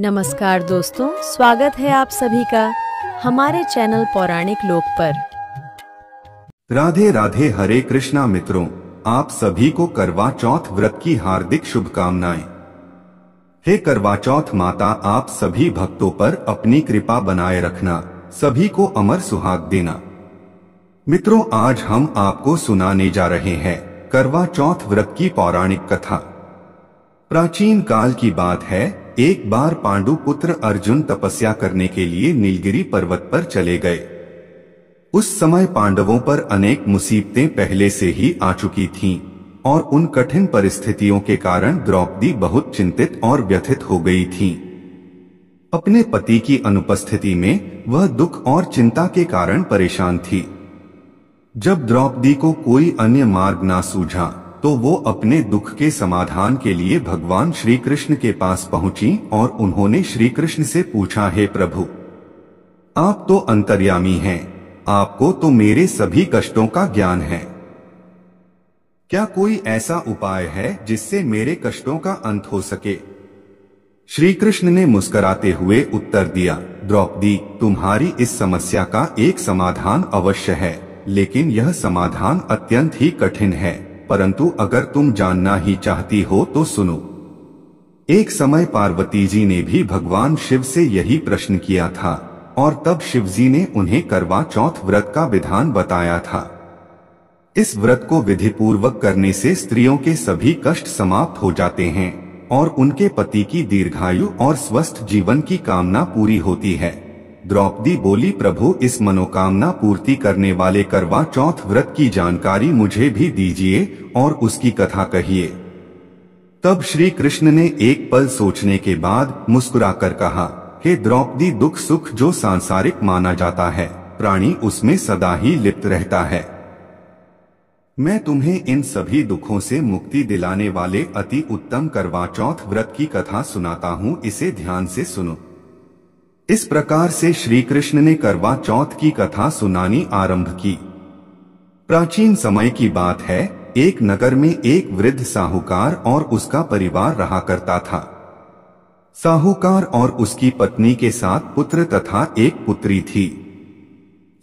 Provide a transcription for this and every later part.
नमस्कार दोस्तों स्वागत है आप सभी का हमारे चैनल पौराणिक लोक पर राधे राधे हरे कृष्णा मित्रों आप सभी को करवा चौथ व्रत की हार्दिक शुभकामनाएं हे करवा चौथ माता आप सभी भक्तों पर अपनी कृपा बनाए रखना सभी को अमर सुहाग देना मित्रों आज हम आपको सुनाने जा रहे हैं करवा चौथ व्रत की पौराणिक कथा प्राचीन काल की बात है एक बार पांडु पुत्र अर्जुन तपस्या करने के लिए नीलगिरी पर्वत पर चले गए उस समय पांडवों पर अनेक मुसीबतें पहले से ही आ चुकी थीं और उन कठिन परिस्थितियों के कारण द्रौपदी बहुत चिंतित और व्यथित हो गई थीं। अपने पति की अनुपस्थिति में वह दुख और चिंता के कारण परेशान थी जब द्रौपदी को कोई अन्य मार्ग ना सूझा तो वो अपने दुख के समाधान के लिए भगवान श्री कृष्ण के पास पहुंची और उन्होंने श्री कृष्ण से पूछा हे प्रभु आप तो अंतर्यामी हैं आपको तो मेरे सभी कष्टों का ज्ञान है क्या कोई ऐसा उपाय है जिससे मेरे कष्टों का अंत हो सके श्री कृष्ण ने मुस्कुराते हुए उत्तर दिया द्रौपदी तुम्हारी इस समस्या का एक समाधान अवश्य है लेकिन यह समाधान अत्यंत ही कठिन है परंतु अगर तुम जानना ही चाहती हो तो सुनो एक समय पार्वती जी ने भी भगवान शिव से यही प्रश्न किया था और तब शिव जी ने उन्हें करवा चौथ व्रत का विधान बताया था इस व्रत को विधि पूर्वक करने से स्त्रियों के सभी कष्ट समाप्त हो जाते हैं और उनके पति की दीर्घायु और स्वस्थ जीवन की कामना पूरी होती है द्रौपदी बोली प्रभु इस मनोकामना पूर्ति करने वाले करवा चौथ व्रत की जानकारी मुझे भी दीजिए और उसकी कथा कहिए तब श्री कृष्ण ने एक पल सोचने के बाद मुस्कुराकर कहा हे द्रौपदी दुख सुख जो सांसारिक माना जाता है प्राणी उसमें सदा ही लिप्त रहता है मैं तुम्हें इन सभी दुखों से मुक्ति दिलाने वाले अति उत्तम करवा चौथ व्रत की कथा सुनाता हूँ इसे ध्यान से सुनो इस प्रकार से श्री कृष्ण ने करवा चौथ की कथा सुनानी आरंभ की प्राचीन समय की बात है एक नगर में एक वृद्ध साहूकार और उसका परिवार रहा करता था साहूकार और उसकी पत्नी के साथ पुत्र तथा एक पुत्री थी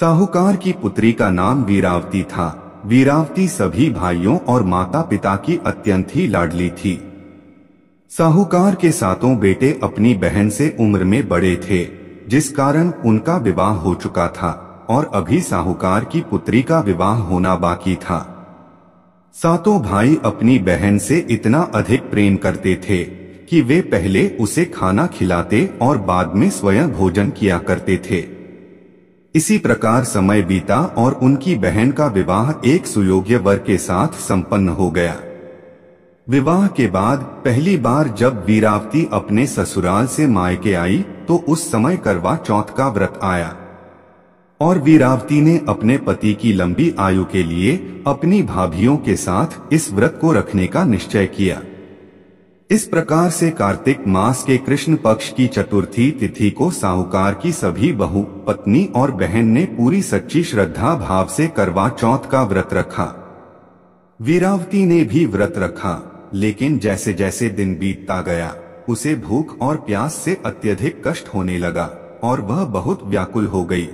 साहूकार की पुत्री का नाम वीरावती था वीरावती सभी भाइयों और माता पिता की अत्यंत ही लाडली थी साहूकार के सातों बेटे अपनी बहन से उम्र में बड़े थे जिस कारण उनका विवाह हो चुका था और अभी साहूकार की पुत्री का विवाह होना बाकी था सातों भाई अपनी बहन से इतना अधिक प्रेम करते थे कि वे पहले उसे खाना खिलाते और बाद में स्वयं भोजन किया करते थे इसी प्रकार समय बीता और उनकी बहन का विवाह एक सुयोग्य वर के साथ संपन्न हो गया विवाह के बाद पहली बार जब वीरावती अपने ससुराल से मायके आई तो उस समय करवा चौथ का व्रत आया और वीरावती ने अपने पति की लंबी आयु के लिए अपनी भाभियों के साथ इस व्रत को रखने का निश्चय किया इस प्रकार से कार्तिक मास के कृष्ण पक्ष की चतुर्थी तिथि को साहूकार की सभी बहु पत्नी और बहन ने पूरी सच्ची श्रद्धा भाव से करवा चौथ का व्रत रखा वीरावती ने भी व्रत रखा लेकिन जैसे जैसे दिन बीतता गया उसे भूख और प्यास से अत्यधिक कष्ट होने लगा और वह बहुत व्याकुल हो गई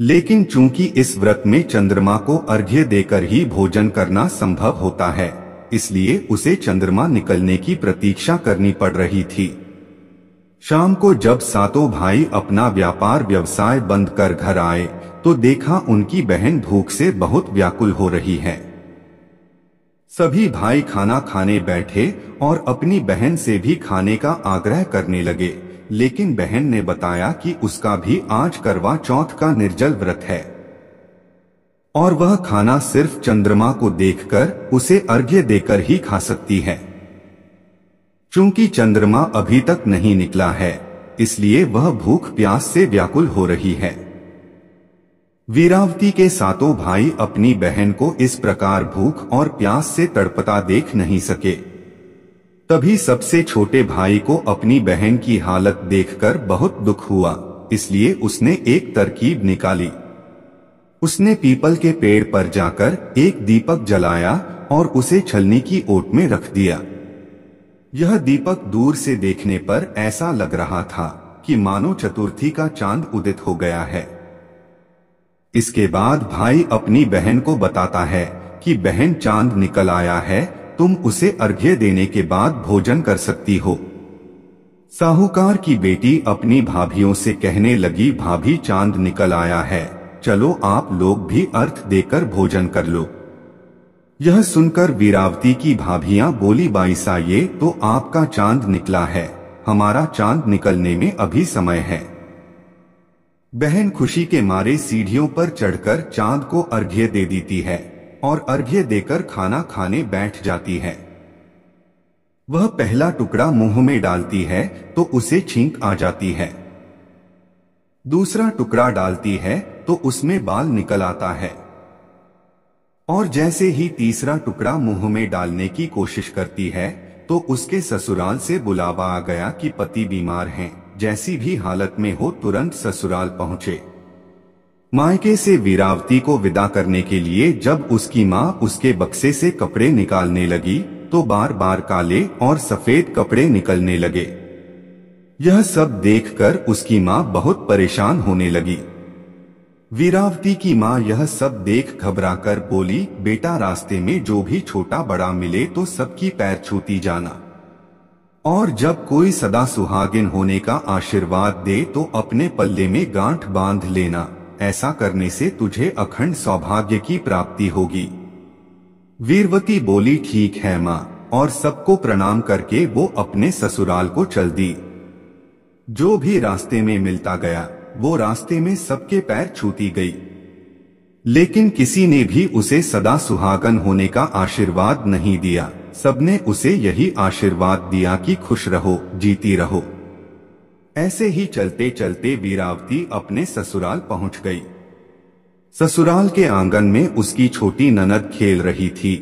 लेकिन चूंकि इस व्रत में चंद्रमा को अर्घ्य देकर ही भोजन करना संभव होता है इसलिए उसे चंद्रमा निकलने की प्रतीक्षा करनी पड़ रही थी शाम को जब सातों भाई अपना व्यापार व्यवसाय बंद कर घर आए तो देखा उनकी बहन भूख से बहुत व्याकुल हो रही है सभी भाई खाना खाने बैठे और अपनी बहन से भी खाने का आग्रह करने लगे लेकिन बहन ने बताया कि उसका भी आज करवा चौथ का निर्जल व्रत है और वह खाना सिर्फ चंद्रमा को देखकर उसे अर्घ्य देकर ही खा सकती है चूंकि चंद्रमा अभी तक नहीं निकला है इसलिए वह भूख प्यास से व्याकुल हो रही है वीरावती के सातों भाई अपनी बहन को इस प्रकार भूख और प्यास से तड़पता देख नहीं सके तभी सबसे छोटे भाई को अपनी बहन की हालत देखकर बहुत दुख हुआ इसलिए उसने एक तरकीब निकाली उसने पीपल के पेड़ पर जाकर एक दीपक जलाया और उसे छलनी की ओट में रख दिया यह दीपक दूर से देखने पर ऐसा लग रहा था कि मानो चतुर्थी का चांद उदित हो गया है इसके बाद भाई अपनी बहन को बताता है कि बहन चांद निकल आया है तुम उसे अर्घ्य देने के बाद भोजन कर सकती हो साहूकार की बेटी अपनी भाभियों से कहने लगी भाभी चांद निकल आया है चलो आप लोग भी अर्थ देकर भोजन कर लो यह सुनकर वीरावती की भाभियां बोली बाईसा ये तो आपका चांद निकला है हमारा चांद निकलने में अभी समय है बहन खुशी के मारे सीढ़ियों पर चढ़कर चांद को अर्घ्य दे देती है और अर्घ्य देकर खाना खाने बैठ जाती है वह पहला टुकड़ा मुंह में डालती है तो उसे छींक आ जाती है दूसरा टुकड़ा डालती है तो उसमें बाल निकल आता है और जैसे ही तीसरा टुकड़ा मुंह में डालने की कोशिश करती है तो उसके ससुराल से बुलावा आ गया कि पति बीमार हैं जैसी भी हालत में हो तुरंत ससुराल पहुंचे मायके से वीरावती को विदा करने के लिए जब उसकी माँ उसके बक्से से कपड़े निकालने लगी तो बार बार काले और सफेद कपड़े निकलने लगे यह सब देखकर उसकी माँ बहुत परेशान होने लगी वीरावती की माँ यह सब देख घबराकर बोली बेटा रास्ते में जो भी छोटा बड़ा मिले तो सबकी पैर छूती जाना और जब कोई सदा सुहागिन होने का आशीर्वाद दे तो अपने पल्ले में गांठ बांध लेना ऐसा करने से तुझे अखंड सौभाग्य की प्राप्ति होगी वीरवती बोली ठीक है माँ और सबको प्रणाम करके वो अपने ससुराल को चल दी जो भी रास्ते में मिलता गया वो रास्ते में सबके पैर छूती गई लेकिन किसी ने भी उसे सदा सुहागन होने का आशीर्वाद नहीं दिया सबने उसे यही आशीर्वाद दिया कि खुश रहो जीती रहो ऐसे ही चलते चलते वीरावती अपने ससुराल पहुंच गई ससुराल के आंगन में उसकी छोटी ननद खेल रही थी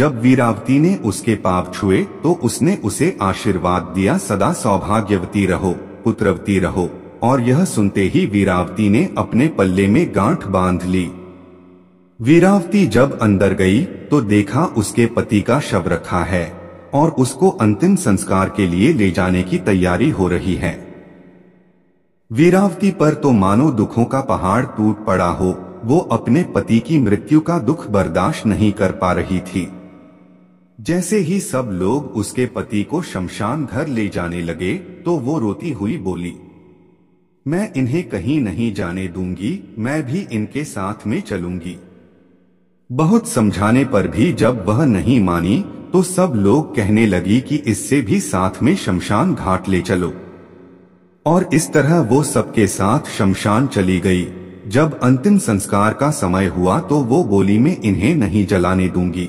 जब वीरावती ने उसके पाप छुए तो उसने उसे आशीर्वाद दिया सदा सौभाग्यवती रहो पुत्रवती रहो और यह सुनते ही वीरावती ने अपने पल्ले में गांठ बांध ली वीरावती जब अंदर गई तो देखा उसके पति का शव रखा है और उसको अंतिम संस्कार के लिए ले जाने की तैयारी हो रही है वीरावती पर तो मानो दुखों का पहाड़ टूट पड़ा हो वो अपने पति की मृत्यु का दुख बर्दाश्त नहीं कर पा रही थी जैसे ही सब लोग उसके पति को शमशान घर ले जाने लगे तो वो रोती हुई बोली मैं इन्हें कहीं नहीं जाने दूंगी मैं भी इनके साथ में चलूंगी बहुत समझाने पर भी जब वह नहीं मानी तो सब लोग कहने लगी कि इससे भी साथ में शमशान घाट ले चलो और इस तरह वो सबके साथ शमशान चली गई जब अंतिम संस्कार का समय हुआ तो वो बोली में इन्हें नहीं जलाने दूंगी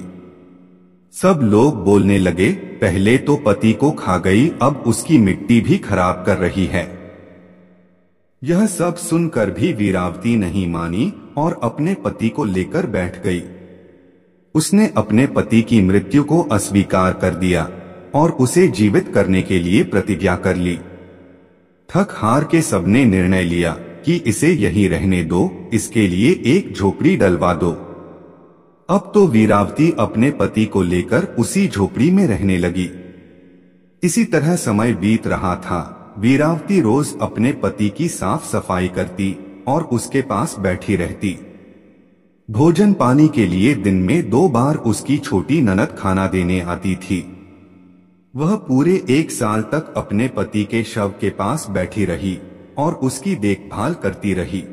सब लोग बोलने लगे पहले तो पति को खा गई अब उसकी मिट्टी भी खराब कर रही है यह सब सुनकर भी वीरावती नहीं मानी और अपने पति को लेकर बैठ गई उसने अपने पति की मृत्यु को अस्वीकार कर दिया और उसे जीवित करने के लिए प्रतिज्ञा कर ली थक हार के सबने निर्णय लिया कि इसे यही रहने दो इसके लिए एक झोपड़ी डलवा दो अब तो वीरावती अपने पति को लेकर उसी झोपड़ी में रहने लगी इसी तरह समय बीत रहा था वीरावती रोज अपने पति की साफ सफाई करती और उसके पास बैठी रहती भोजन पानी के लिए दिन में दो बार उसकी छोटी ननद खाना देने आती थी वह पूरे एक साल तक अपने पति के शव के पास बैठी रही और उसकी देखभाल करती रही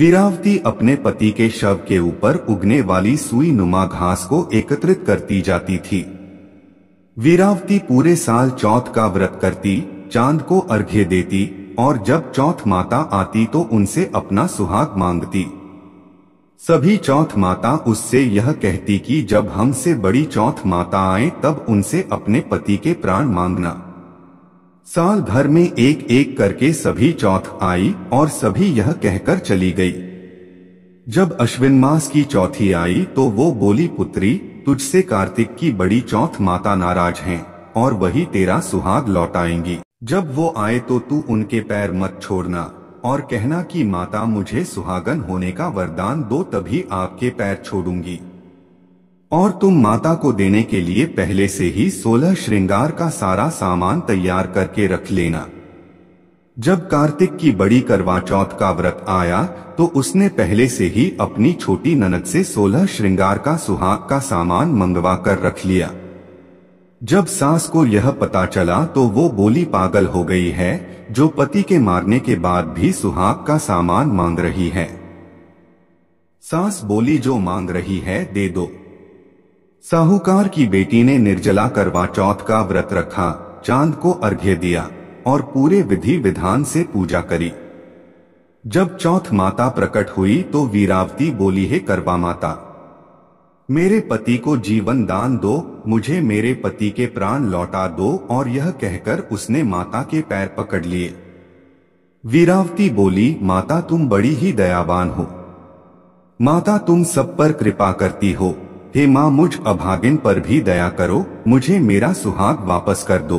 वीरावती अपने पति के शव के ऊपर उगने वाली सुई नुमा घास को एकत्रित करती जाती थी वीरावती पूरे साल चौथ का व्रत करती चांद को अर्घ्य देती और जब चौथ माता आती तो उनसे अपना सुहाग मांगती सभी चौथ माता उससे यह कहती कि जब हमसे बड़ी चौथ माता आए तब उनसे अपने पति के प्राण मांगना साल भर में एक एक करके सभी चौथ आई और सभी यह कहकर चली गई जब अश्विन मास की चौथी आई तो वो बोली पुत्री तुझसे कार्तिक की बड़ी चौथ माता नाराज हैं और वही तेरा सुहाग लौटाएंगी जब वो आए तो तू उनके पैर मत छोड़ना और कहना कि माता मुझे सुहागन होने का वरदान दो तभी आपके पैर छोड़ूंगी और तुम माता को देने के लिए पहले से ही सोलह श्रृंगार का सारा सामान तैयार करके रख लेना जब कार्तिक की बड़ी करवा चौथ का व्रत आया तो उसने पहले से ही अपनी छोटी ननद से सोलह श्रृंगार का सुहाग का सामान मंगवा कर रख लिया जब सास को यह पता चला तो वो बोली पागल हो गई है जो पति के मारने के बाद भी सुहाग का सामान मांग रही है सास बोली जो मांग रही है दे दो साहूकार की बेटी ने निर्जला करवा चौथ का व्रत रखा चांद को अर्घ्य दिया और पूरे विधि विधान से पूजा करी जब चौथ माता प्रकट हुई तो वीरावती बोली है करवा माता मेरे पति को जीवन दान दो मुझे मेरे पति के प्राण लौटा दो और यह कहकर उसने माता के पैर पकड़ लिए वीरावती बोली माता तुम बड़ी ही दयावान हो माता तुम सब पर कृपा करती हो हे माँ मुझ अभागिन पर भी दया करो मुझे मेरा सुहाग वापस कर दो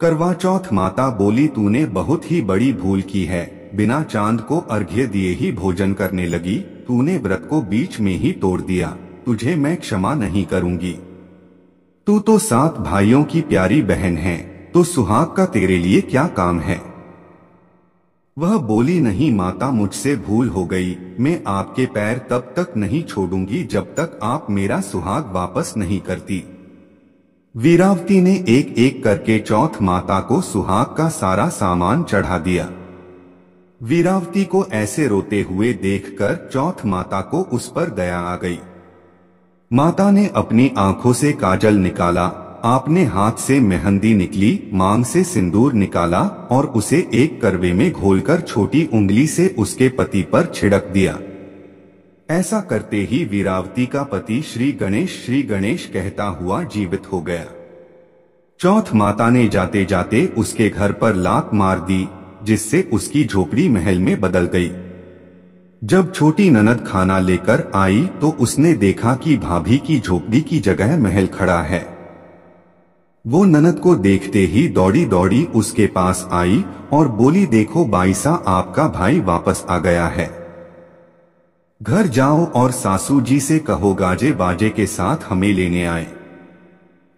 करवा चौथ माता बोली तूने बहुत ही बड़ी भूल की है बिना चांद को अर्घ्य दिए ही भोजन करने लगी तूने व्रत को बीच में ही तोड़ दिया तुझे मैं क्षमा नहीं करूंगी तू तो सात भाइयों की प्यारी बहन है तो सुहाग का तेरे लिए क्या काम है वह बोली नहीं माता मुझसे भूल हो गई मैं आपके पैर तब तक नहीं छोड़ूंगी जब तक आप मेरा सुहाग वापस नहीं करती वीरावती ने एक एक करके चौथ माता को सुहाग का सारा सामान चढ़ा दिया वीरावती को ऐसे रोते हुए देखकर चौथ माता को उस पर दया आ गई माता ने अपनी आंखों से काजल निकाला आपने हाथ से मेहंदी निकली मांग से सिंदूर निकाला और उसे एक करवे में घोलकर छोटी उंगली से उसके पति पर छिड़क दिया ऐसा करते ही वीरावती का पति श्री गणेश श्री गणेश कहता हुआ जीवित हो गया चौथ माता ने जाते जाते उसके घर पर लात मार दी जिससे उसकी झोपड़ी महल में बदल गई जब छोटी ननद खाना लेकर आई तो उसने देखा कि भाभी की झोपड़ी की जगह महल खड़ा है वो ननद को देखते ही दौड़ी दौड़ी उसके पास आई और बोली देखो बाईसा आपका भाई वापस आ गया है घर जाओ और सासू जी से कहो गाजे बाजे के साथ हमें लेने आए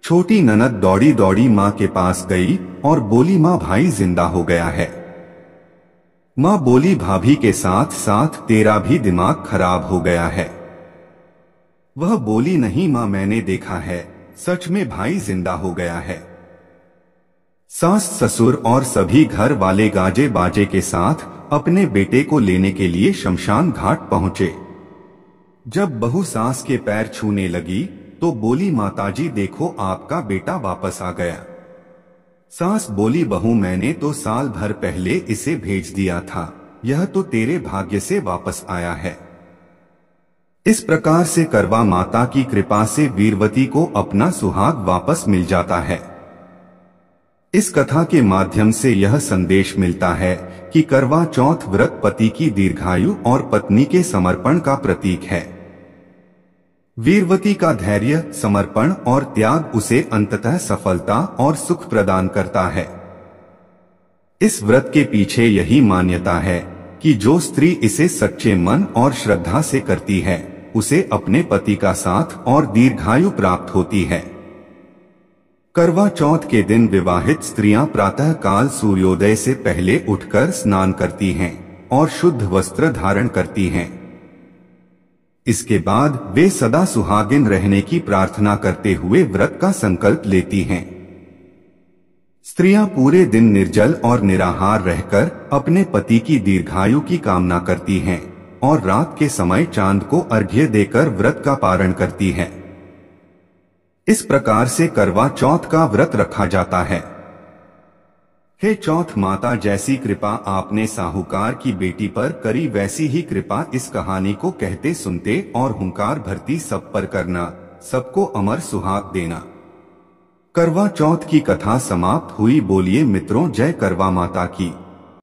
छोटी ननद दौड़ी दौड़ी माँ के पास गई और बोली माँ भाई जिंदा हो गया है माँ बोली भाभी के साथ साथ तेरा भी दिमाग खराब हो गया है वह बोली नहीं माँ मैंने देखा है सच में भाई जिंदा हो गया है सास ससुर और सभी घर वाले गाजे बाजे के साथ अपने बेटे को लेने के लिए शमशान घाट पहुंचे जब बहु सास के पैर छूने लगी तो बोली माताजी देखो आपका बेटा वापस आ गया सास बोली बहू मैंने तो साल भर पहले इसे भेज दिया था यह तो तेरे भाग्य से वापस आया है इस प्रकार से करवा माता की कृपा से वीरवती को अपना सुहाग वापस मिल जाता है इस कथा के माध्यम से यह संदेश मिलता है कि करवा चौथ व्रत पति की दीर्घायु और पत्नी के समर्पण का प्रतीक है वीरवती का धैर्य समर्पण और त्याग उसे अंततः सफलता और सुख प्रदान करता है इस व्रत के पीछे यही मान्यता है कि जो स्त्री इसे सच्चे मन और श्रद्धा से करती है उसे अपने पति का साथ और दीर्घायु प्राप्त होती है करवा चौथ के दिन विवाहित स्त्रियां प्रातः काल सूर्योदय से पहले उठकर स्नान करती हैं और शुद्ध वस्त्र धारण करती हैं इसके बाद वे सदा सुहागिन रहने की प्रार्थना करते हुए व्रत का संकल्प लेती हैं स्त्रियां पूरे दिन निर्जल और निराहार रहकर अपने पति की दीर्घायु की कामना करती हैं और रात के समय चांद को अर्घ्य देकर व्रत का पारण करती हैं। इस प्रकार से करवा चौथ का व्रत रखा जाता है हे चौथ माता जैसी कृपा आपने साहूकार की बेटी पर करी वैसी ही कृपा इस कहानी को कहते सुनते और हुंकार भरती सब पर करना सबको अमर सुहाग देना करवा चौथ की कथा समाप्त हुई बोलिए मित्रों जय करवा माता की